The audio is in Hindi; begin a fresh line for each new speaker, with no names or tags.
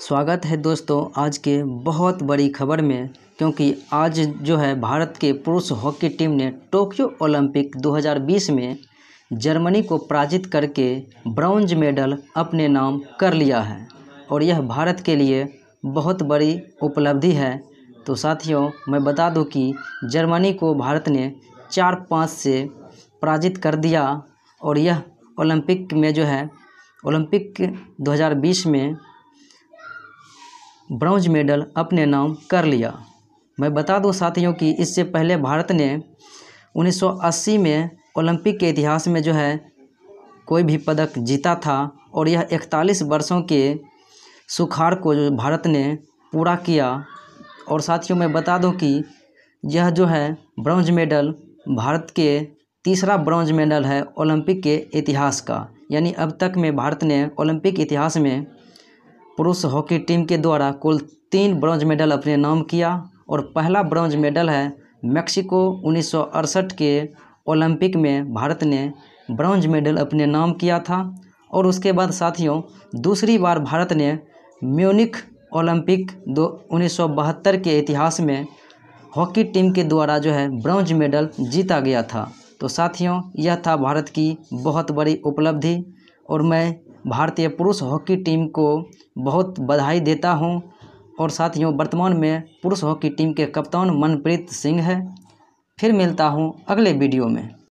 स्वागत है दोस्तों आज के बहुत बड़ी खबर में क्योंकि आज जो है भारत के पुरुष हॉकी टीम ने टोक्यो ओलंपिक 2020 में जर्मनी को पराजित करके ब्रॉन्ज मेडल अपने नाम कर लिया है और यह भारत के लिए बहुत बड़ी उपलब्धि है तो साथियों मैं बता दूं कि जर्मनी को भारत ने चार पाँच से पराजित कर दिया और यह ओलंपिक में जो है ओलंपिक 2020 में ब्रॉन्ज मेडल अपने नाम कर लिया मैं बता दूं साथियों कि इससे पहले भारत ने 1980 में ओलंपिक के इतिहास में जो है कोई भी पदक जीता था और यह 41 वर्षों के सुखाड़ को जो भारत ने पूरा किया और साथियों मैं बता दूं कि यह जो है ब्रॉन्ज मेडल भारत के तीसरा ब्रॉन्ज मेडल है ओलंपिक के इतिहास का यानी अब तक में भारत ने ओलंपिक इतिहास में पुरुष हॉकी टीम के द्वारा कुल तीन ब्रॉन्ज मेडल अपने नाम किया और पहला ब्रॉन्ज मेडल है मेक्सिको उन्नीस के ओलंपिक में भारत ने ब्रॉन्ज मेडल अपने नाम किया था और उसके बाद साथियों दूसरी बार भारत ने म्यूनिक ओलंपिक दो उन्नीस के इतिहास में हॉकी टीम के द्वारा जो है ब्रॉन्ज मेडल जीता गया था तो साथियों यह था भारत की बहुत बड़ी उपलब्धि और मैं भारतीय पुरुष हॉकी टीम को बहुत बधाई देता हूँ और साथियों वर्तमान में पुरुष हॉकी टीम के कप्तान मनप्रीत सिंह है फिर मिलता हूँ अगले वीडियो में